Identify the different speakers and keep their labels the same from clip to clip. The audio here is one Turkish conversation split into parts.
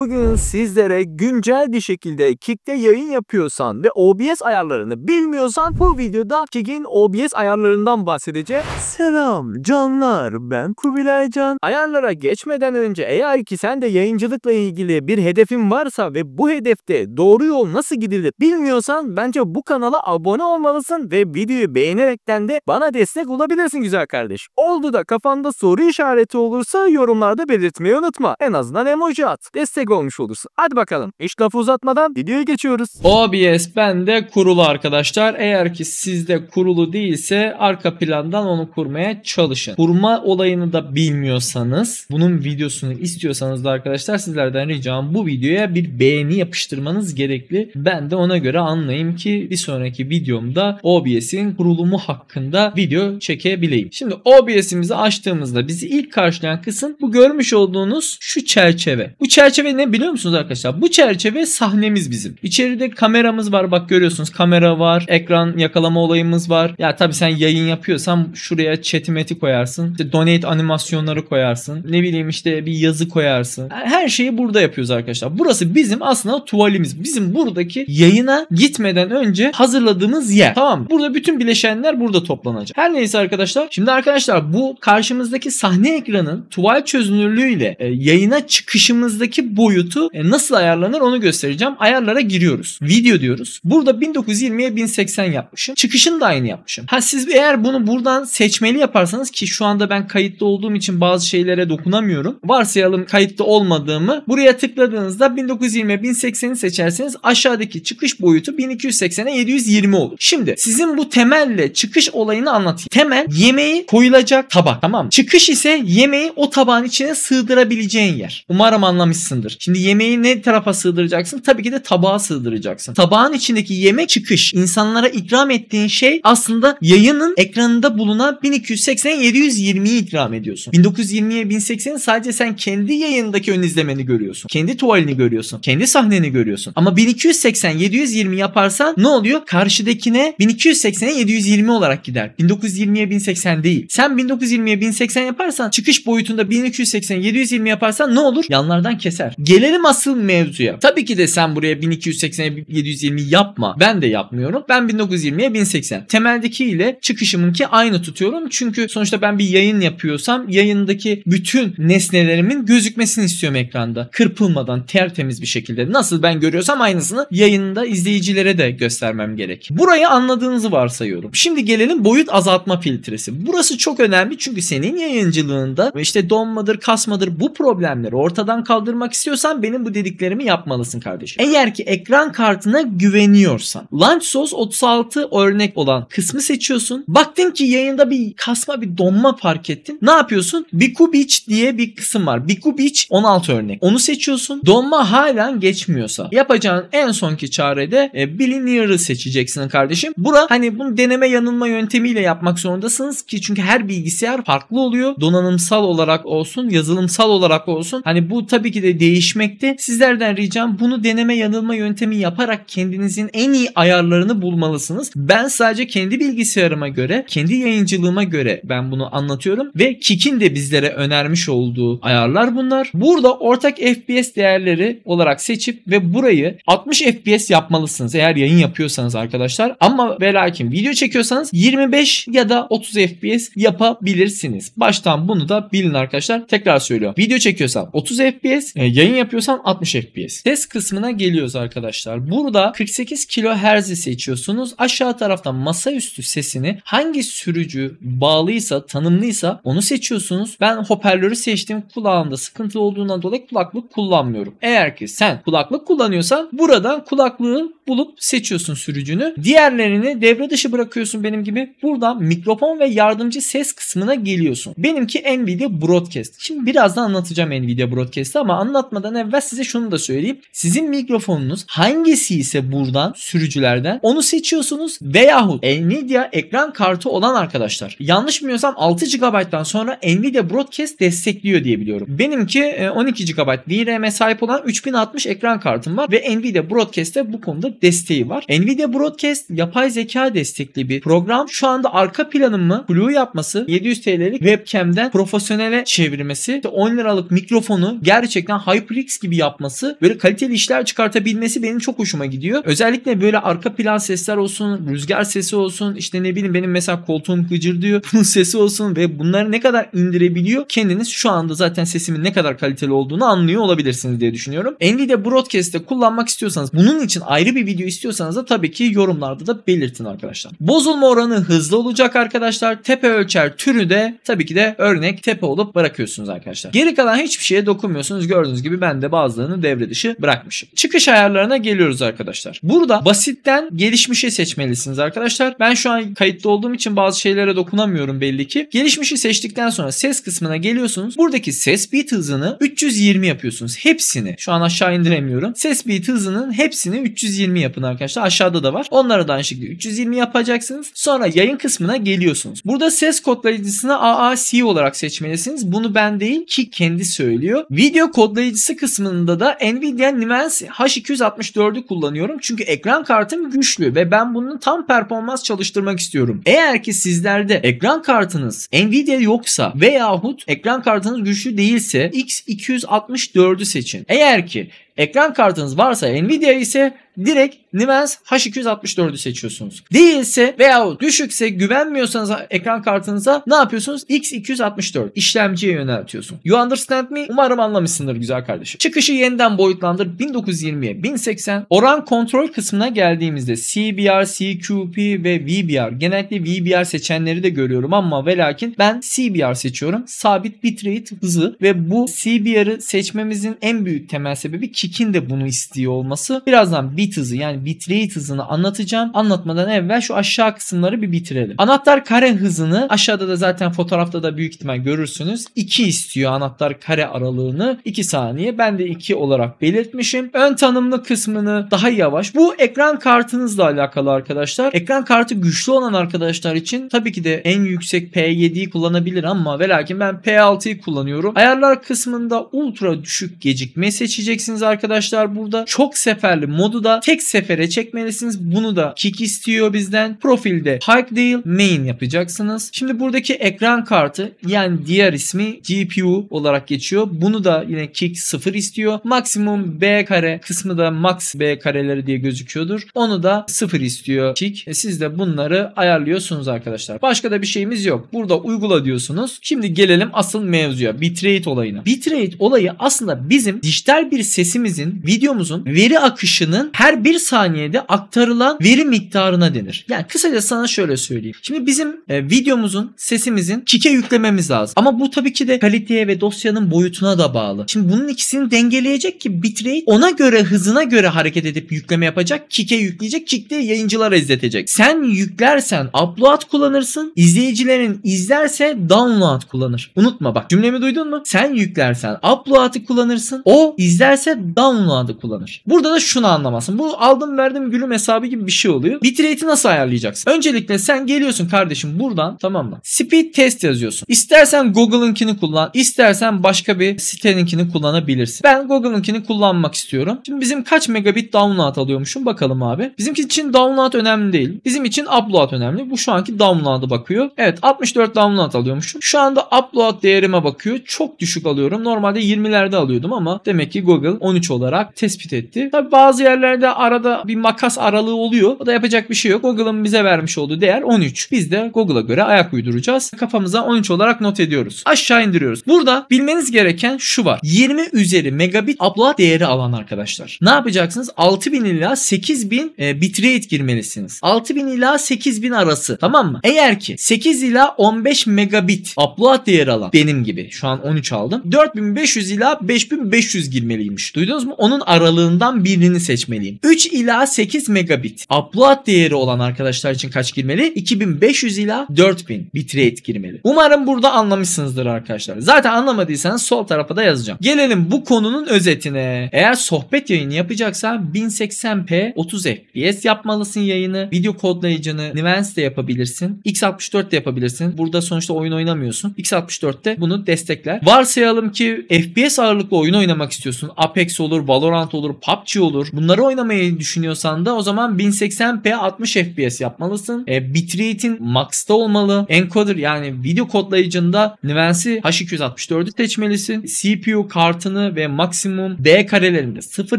Speaker 1: Bugün sizlere güncel bir şekilde Kick'te yayın yapıyorsan ve OBS ayarlarını bilmiyorsan bu videoda Kick'in OBS ayarlarından bahsedeceğim. Selam canlar ben Kubilay Can. Ayarlara geçmeden önce eğer ki sen de yayıncılıkla ilgili bir hedefin varsa ve bu hedefte doğru yol nasıl gidilir bilmiyorsan bence bu kanala abone olmalısın ve videoyu beğenerekten de bana destek olabilirsin güzel kardeş. Oldu da kafanda soru işareti olursa yorumlarda belirtmeyi unutma. En azından emoji at. Destek destek olmuş olursun. Hadi bakalım. Hiç lafı uzatmadan videoya geçiyoruz. OBS bende kurulu arkadaşlar. Eğer ki sizde kurulu değilse arka plandan onu kurmaya çalışın. Kurma olayını da bilmiyorsanız bunun videosunu istiyorsanız da arkadaşlar sizlerden ricam bu videoya bir beğeni yapıştırmanız gerekli. Ben de ona göre anlayayım ki bir sonraki videomda OBS'in kurulumu hakkında video çekebileyim. Şimdi OBS'imizi açtığımızda bizi ilk karşılayan kısım bu görmüş olduğunuz şu çerçeve. Bu çerçeve ne biliyor musunuz arkadaşlar? Bu çerçeve sahnemiz bizim. İçeride kameramız var bak görüyorsunuz kamera var. Ekran yakalama olayımız var. Ya tabi sen yayın yapıyorsan şuraya chatimeti koyarsın. İşte donate animasyonları koyarsın. Ne bileyim işte bir yazı koyarsın. Her şeyi burada yapıyoruz arkadaşlar. Burası bizim aslında tuvalimiz. Bizim buradaki yayına gitmeden önce hazırladığımız yer. Tamam Burada bütün bileşenler burada toplanacak. Her neyse arkadaşlar. Şimdi arkadaşlar bu karşımızdaki sahne ekranın tuval çözünürlüğüyle e, yayına çıkışımızdaki bu boyutu e, nasıl ayarlanır onu göstereceğim. Ayarlara giriyoruz. Video diyoruz. Burada 1920'ye 1080 yapmışım. Çıkışını da aynı yapmışım. Ha siz eğer bunu buradan seçmeli yaparsanız ki şu anda ben kayıtlı olduğum için bazı şeylere dokunamıyorum. Varsayalım kayıtlı olmadığımı. Buraya tıkladığınızda 1920'ye 1080'i seçerseniz aşağıdaki çıkış boyutu 1280'e 720 olur. Şimdi sizin bu temelle çıkış olayını anlatayım. Temel yemeği koyulacak tabak tamam mı? Çıkış ise yemeği o tabağın içine sığdırabileceğin yer. Umarım anlamışsındır. Şimdi yemeği ne tarafa sığdıracaksın? Tabii ki de tabağa sığdıracaksın. Tabağın içindeki yemek çıkış, insanlara ikram ettiğin şey aslında yayının ekranında bulunan 1280-720'yi ikram ediyorsun. 1920'ye 1080'i sadece sen kendi yayındaki ön izlemeni görüyorsun. Kendi tuvalini görüyorsun. Kendi sahneni görüyorsun. Ama 1280-720 yaparsan ne oluyor? Karşıdakine 1280'e 720 olarak gider. 1920'ye 1080 değil. Sen 1920'ye 1080 yaparsan çıkış boyutunda 1280-720 yaparsan ne olur? Yanlardan keser. Gelelim asıl mevzuya. Tabii ki de sen buraya 1280'e 720 yapma. Ben de yapmıyorum. Ben 1920'ye 1080. Temeldeki ile çıkışımınki aynı tutuyorum. Çünkü sonuçta ben bir yayın yapıyorsam yayındaki bütün nesnelerimin gözükmesini istiyorum ekranda. Kırpılmadan tertemiz bir şekilde. Nasıl ben görüyorsam aynısını yayında izleyicilere de göstermem gerek. Burayı anladığınızı varsayıyorum. Şimdi gelelim boyut azaltma filtresi. Burası çok önemli çünkü senin yayıncılığında işte donmadır, kasmadır bu problemleri ortadan kaldırmak istiyorsan güveniyorsan benim bu dediklerimi yapmalısın kardeşim. Eğer ki ekran kartına güveniyorsan LaunchSource 36 örnek olan kısmı seçiyorsun. Baktın ki yayında bir kasma bir donma fark ettin. Ne yapıyorsun? Bikubiç diye bir kısım var. Bikubiç 16 örnek. Onu seçiyorsun. Donma halen geçmiyorsa yapacağın en sonki çarede e, bilinear'ı seçeceksin kardeşim. Bura hani bunu deneme yanılma yöntemiyle yapmak zorundasınız ki çünkü her bilgisayar farklı oluyor. Donanımsal olarak olsun, yazılımsal olarak olsun. Hani bu tabii ki de değiş değişmekte. Sizlerden ricam bunu deneme yanılma yöntemi yaparak kendinizin en iyi ayarlarını bulmalısınız. Ben sadece kendi bilgisayarıma göre, kendi yayıncılığıma göre ben bunu anlatıyorum ve Kik'in de bizlere önermiş olduğu ayarlar bunlar. Burada ortak FPS değerleri olarak seçip ve burayı 60 FPS yapmalısınız eğer yayın yapıyorsanız arkadaşlar. Ama ve lakin video çekiyorsanız 25 ya da 30 FPS yapabilirsiniz. Baştan bunu da bilin arkadaşlar. Tekrar söylüyorum. Video çekiyorsam 30 FPS, e, yayın yapıyorsan 60 FPS. Ses kısmına geliyoruz arkadaşlar. Burada 48 kHz'i seçiyorsunuz. Aşağı taraftan masaüstü sesini hangi sürücü bağlıysa, tanımlıysa onu seçiyorsunuz. Ben hoparlörü seçtim. Kulağımda sıkıntı olduğundan dolayı kulaklık kullanmıyorum. Eğer ki sen kulaklık kullanıyorsan buradan kulaklığı bulup seçiyorsun sürücünü. Diğerlerini devre dışı bırakıyorsun benim gibi. Buradan mikrofon ve yardımcı ses kısmına geliyorsun. Benimki Nvidia Broadcast. Şimdi birazdan anlatacağım Nvidia Broadcast'ı ama anlatma kapatmadan evvel size şunu da söyleyeyim. Sizin mikrofonunuz hangisi ise buradan sürücülerden onu seçiyorsunuz veyahut Nvidia ekran kartı olan arkadaşlar. Yanlış bilmiyorsam 6 GB'dan sonra Nvidia Broadcast destekliyor diye biliyorum. Benimki 12 GB DRAM'e sahip olan 3060 ekran kartım var ve Nvidia Broadcast'te bu konuda desteği var. Nvidia Broadcast yapay zeka destekli bir program. Şu anda arka planımı Blue yapması 700 TL'lik webcam'den profesyonele çevirmesi 10 liralık mikrofonu gerçekten hype HyperX gibi yapması böyle kaliteli işler çıkartabilmesi benim çok hoşuma gidiyor. Özellikle böyle arka plan sesler olsun, rüzgar sesi olsun, işte ne bileyim benim mesela koltuğum gıcırdıyor. Bunun sesi olsun ve bunları ne kadar indirebiliyor kendiniz şu anda zaten sesimin ne kadar kaliteli olduğunu anlıyor olabilirsiniz diye düşünüyorum. Nvidia Broadcast'te kullanmak istiyorsanız bunun için ayrı bir video istiyorsanız da tabii ki yorumlarda da belirtin arkadaşlar. Bozulma oranı hızlı olacak arkadaşlar. Tepe ölçer türü de tabii ki de örnek tepe olup bırakıyorsunuz arkadaşlar. Geri kalan hiçbir şeye dokunmuyorsunuz. Gördüğünüz gibi tabi ben de bazılarını devre dışı bırakmışım. Çıkış ayarlarına geliyoruz arkadaşlar. Burada basitten gelişmişi seçmelisiniz arkadaşlar. Ben şu an kayıtlı olduğum için bazı şeylere dokunamıyorum belli ki. Gelişmişi seçtikten sonra ses kısmına geliyorsunuz. Buradaki ses bit hızını 320 yapıyorsunuz. Hepsini. Şu an aşağı indiremiyorum. Ses bit hızının hepsini 320 yapın arkadaşlar. Aşağıda da var. Onlara da aynı şekilde 320 yapacaksınız. Sonra yayın kısmına geliyorsunuz. Burada ses kodlayıcısını AAC olarak seçmelisiniz. Bunu ben değil ki kendi söylüyor. Video kodlayıcısı işlemcisi kısmında da Nvidia Nimens H264'ü kullanıyorum. Çünkü ekran kartım güçlü ve ben bunu tam performans çalıştırmak istiyorum. Eğer ki sizlerde ekran kartınız Nvidia yoksa veyahut ekran kartınız güçlü değilse X264'ü seçin. Eğer ki Ekran kartınız varsa Nvidia ise direkt Nimens H264'ü seçiyorsunuz. Değilse veya düşükse güvenmiyorsanız ekran kartınıza ne yapıyorsunuz? X264 işlemciye yöneltiyorsun. You understand me? Umarım anlamışsındır güzel kardeşim. Çıkışı yeniden boyutlandır 1920'ye 1080. Oran kontrol kısmına geldiğimizde CBR, CQP ve VBR. Genellikle VBR seçenleri de görüyorum ama ve lakin ben CBR seçiyorum. Sabit bitrate hızı ve bu CBR'ı seçmemizin en büyük temel sebebi ki Şik'in de bunu istiyor olması. Birazdan bit hızı yani bitrate hızını anlatacağım. Anlatmadan evvel şu aşağı kısımları bir bitirelim. Anahtar kare hızını aşağıda da zaten fotoğrafta da büyük ihtimal görürsünüz. 2 istiyor anahtar kare aralığını. 2 saniye. Ben de 2 olarak belirtmişim. Ön tanımlı kısmını daha yavaş. Bu ekran kartınızla alakalı arkadaşlar. Ekran kartı güçlü olan arkadaşlar için tabii ki de en yüksek P7'yi kullanabilir ama velakin ben P6'yı kullanıyorum. Ayarlar kısmında ultra düşük gecikme seçeceksiniz arkadaşlar arkadaşlar burada. Çok seferli modu da tek sefere çekmelisiniz. Bunu da kick istiyor bizden. Profilde hike değil main yapacaksınız. Şimdi buradaki ekran kartı yani diğer ismi GPU olarak geçiyor. Bunu da yine kick 0 istiyor. Maksimum B kare kısmı da max B kareleri diye gözüküyordur. Onu da 0 istiyor kick. E siz de bunları ayarlıyorsunuz arkadaşlar. Başka da bir şeyimiz yok. Burada uygula diyorsunuz. Şimdi gelelim asıl mevzuya. Bitrate olayına. Bitrate olayı aslında bizim dijital bir sesimiz sesimizin, videomuzun veri akışının her bir saniyede aktarılan veri miktarına denir. Yani kısaca sana şöyle söyleyeyim. Şimdi bizim e, videomuzun, sesimizin kike yüklememiz lazım. Ama bu tabii ki de kaliteye ve dosyanın boyutuna da bağlı. Şimdi bunun ikisini dengeleyecek ki bitrate ona göre hızına göre hareket edip yükleme yapacak. Kike yükleyecek. Kikte yayıncılara izletecek. Sen yüklersen upload kullanırsın. İzleyicilerin izlerse download kullanır. Unutma bak cümlemi duydun mu? Sen yüklersen upload'ı kullanırsın. O izlerse download'ı kullanır. Burada da şunu anlamasın. Bu aldım verdim gülüm hesabı gibi bir şey oluyor. Bitrate'i nasıl ayarlayacaksın? Öncelikle sen geliyorsun kardeşim buradan tamam mı? Speed test yazıyorsun. İstersen Google'ınkini kullan. istersen başka bir siteninkini kullanabilirsin. Ben Google'ınkini kullanmak istiyorum. Şimdi bizim kaç megabit download alıyormuşum bakalım abi. Bizimki için download önemli değil. Bizim için upload önemli. Bu şu anki download'a bakıyor. Evet 64 download alıyormuşum. Şu anda upload değerime bakıyor. Çok düşük alıyorum. Normalde 20'lerde alıyordum ama demek ki Google 13 sonuç olarak tespit etti. Tabi bazı yerlerde arada bir makas aralığı oluyor. O da yapacak bir şey yok. Google'ın bize vermiş olduğu değer 13. Biz de Google'a göre ayak uyduracağız. Kafamıza 13 olarak not ediyoruz. Aşağı indiriyoruz. Burada bilmeniz gereken şu var. 20 üzeri megabit upload değeri alan arkadaşlar. Ne yapacaksınız? 6000 ila 8000 e, bitrate girmelisiniz. 6000 ila 8000 arası. Tamam mı? Eğer ki 8 ila 15 megabit upload değeri alan benim gibi. Şu an 13 aldım. 4500 ila 5500 girmeliymiş. Duydunuz biliyoruz mu? Onun aralığından birini seçmeliyim. 3 ila 8 megabit upload değeri olan arkadaşlar için kaç girmeli? 2500 ila 4000 bitrate girmeli. Umarım burada anlamışsınızdır arkadaşlar. Zaten anlamadıysanız sol tarafa da yazacağım. Gelelim bu konunun özetine. Eğer sohbet yayını yapacaksa 1080p 30 fps yapmalısın yayını. Video kodlayıcını Nuance de yapabilirsin. X64 de yapabilirsin. Burada sonuçta oyun oynamıyorsun. x 64 de bunu destekler. Varsayalım ki FPS ağırlıklı oyun oynamak istiyorsun. Apex Apex olur, Valorant olur, PUBG olur. Bunları oynamayı düşünüyorsan da o zaman 1080p 60 FPS yapmalısın. E, bitrate'in max'ta olmalı. Encoder yani video kodlayıcında nivensi H264'ü seçmelisin. CPU kartını ve maksimum D karelerinde sıfır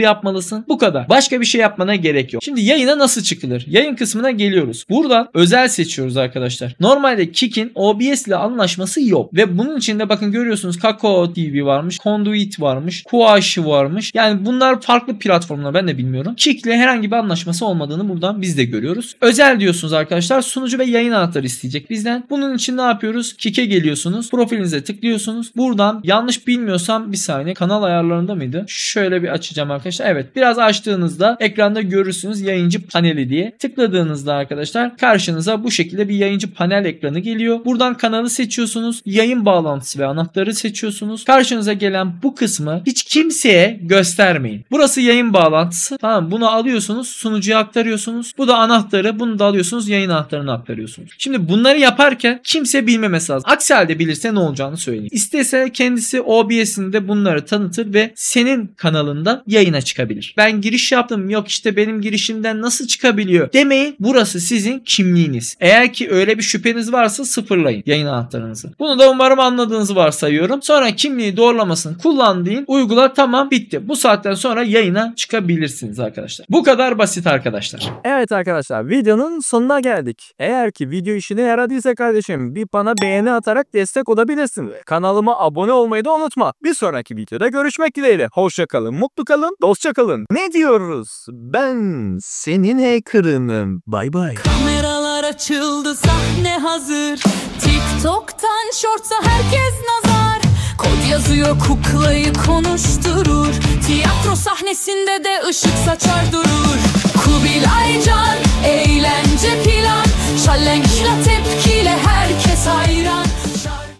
Speaker 1: yapmalısın. Bu kadar. Başka bir şey yapmana gerek yok. Şimdi yayına nasıl çıkılır? Yayın kısmına geliyoruz. Buradan özel seçiyoruz arkadaşlar. Normalde Kik'in OBS ile anlaşması yok. Ve bunun içinde bakın görüyorsunuz Kakao TV varmış, Conduit varmış, Kuashi varmış, yapılmış. Yani bunlar farklı platformlar ben de bilmiyorum. Kick'le herhangi bir anlaşması olmadığını buradan biz de görüyoruz. Özel diyorsunuz arkadaşlar sunucu ve yayın anahtarı isteyecek bizden. Bunun için ne yapıyoruz? Kike geliyorsunuz. Profilinize tıklıyorsunuz. Buradan yanlış bilmiyorsam bir saniye kanal ayarlarında mıydı? Şöyle bir açacağım arkadaşlar. Evet biraz açtığınızda ekranda görürsünüz yayıncı paneli diye. Tıkladığınızda arkadaşlar karşınıza bu şekilde bir yayıncı panel ekranı geliyor. Buradan kanalı seçiyorsunuz. Yayın bağlantısı ve anahtarı seçiyorsunuz. Karşınıza gelen bu kısmı hiç kimseye gö göstermeyin. Burası yayın bağlantısı. Tamam bunu alıyorsunuz sunucuya aktarıyorsunuz. Bu da anahtarı bunu da alıyorsunuz yayın anahtarını aktarıyorsunuz. Şimdi bunları yaparken kimse bilmemesi lazım. Aksi halde bilirse ne olacağını söyleyeyim. İstese kendisi OBS'inde bunları tanıtır ve senin kanalında yayına çıkabilir. Ben giriş yaptım yok işte benim girişimden nasıl çıkabiliyor demeyin. Burası sizin kimliğiniz. Eğer ki öyle bir şüpheniz varsa sıfırlayın yayın anahtarınızı. Bunu da umarım anladığınızı varsayıyorum. Sonra kimliği doğrulamasını kullandığın uygula tamam bitti bu saatten sonra yayına çıkabilirsiniz arkadaşlar. Bu kadar basit arkadaşlar. Evet arkadaşlar videonun sonuna geldik. Eğer ki video işine yaradıysa kardeşim bir bana beğeni atarak destek olabilirsin. Kanalıma abone olmayı da unutma. Bir sonraki videoda görüşmek dileğiyle. Hoşçakalın, mutlu kalın, dostça kalın. Ne diyoruz? Ben senin hacker'ınım. Bay bay. Kameralar açıldı, sahne hazır. TikTok'tan shortsa herkes nazar. Kod yazıyor kuklayı konuşturur. Tiyatro sahnesinde de ışık saçar durur Kubilay Can, eğlence plan Şalenk tepkiyle herkes hayran